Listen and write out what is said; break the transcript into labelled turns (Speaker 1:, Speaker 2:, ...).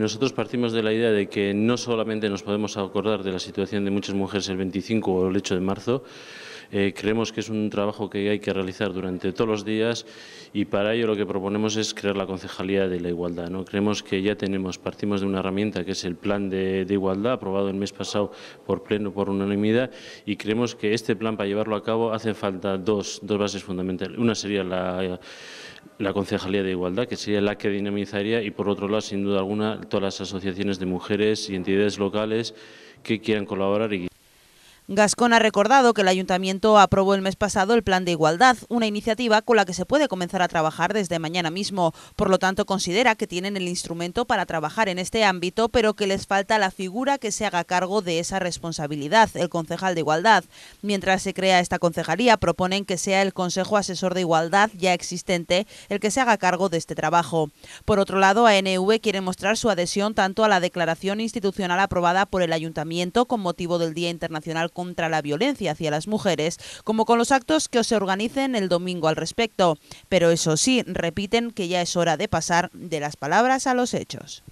Speaker 1: nosotros partimos de la idea de que no solamente nos podemos acordar de la situación de muchas mujeres el 25 o el 8 de marzo, eh, creemos que es un trabajo que hay que realizar durante todos los días y para ello lo que proponemos es crear la Concejalía de la Igualdad. ¿no? Creemos que ya tenemos, partimos de una herramienta que es el Plan de, Igualdad, aprobado el mes pasado por pleno, por unanimidad, y creemos que este plan, para llevarlo a cabo, hace falta dos, bases fundamentales. Una sería la la Concejalía de Igualdad, que sería la que dinamizaría, y por otro lado, sin duda alguna, todas las asociaciones de mujeres y entidades locales que quieran colaborar y
Speaker 2: Gascón ha recordado que el ayuntamiento aprobó el mes pasado el Plan de Igualdad, una iniciativa con la que se puede comenzar a trabajar desde mañana mismo. Por lo tanto, considera que tienen el instrumento para trabajar en este ámbito, pero que les falta la figura que se haga cargo de esa responsabilidad, el concejal de Igualdad. Mientras se crea esta concejalía, proponen que sea el Consejo Asesor de Igualdad ya existente el que se haga cargo de este trabajo. Por otro lado, ANV quiere mostrar su adhesión tanto a la declaración institucional aprobada por el ayuntamiento con motivo del Día Internacional contra la violencia hacia las mujeres, como con los actos que se organicen el domingo al respecto. Pero eso sí, repiten que ya es hora de pasar de las palabras a los hechos.